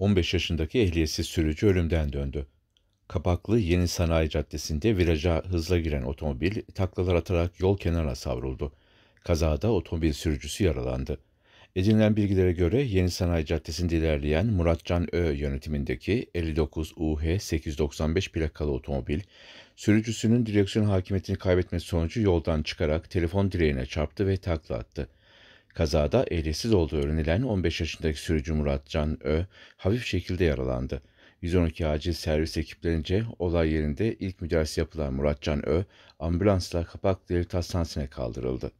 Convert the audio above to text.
15 yaşındaki ehliyetsiz sürücü ölümden döndü. Kapaklı Yeni Sanayi Caddesi'nde viraja hızla giren otomobil taklalar atarak yol kenarına savruldu. Kazada otomobil sürücüsü yaralandı. Edinilen bilgilere göre Yeni Sanayi Caddesi'nde ilerleyen Muratcan Ö yönetimindeki 59 UH 895 plakalı otomobil, sürücüsünün direksiyon hakimiyetini kaybetmesi sonucu yoldan çıkarak telefon direğine çarptı ve takla attı. Kazada ehliyetsiz olduğu öğrenilen 15 yaşındaki sürücü Murat Can Ö hafif şekilde yaralandı. 112 acil servis ekiplerince olay yerinde ilk müdahalesi yapılan Murat Can Ö ambulansla Kapakdere Hastanesi'ne kaldırıldı.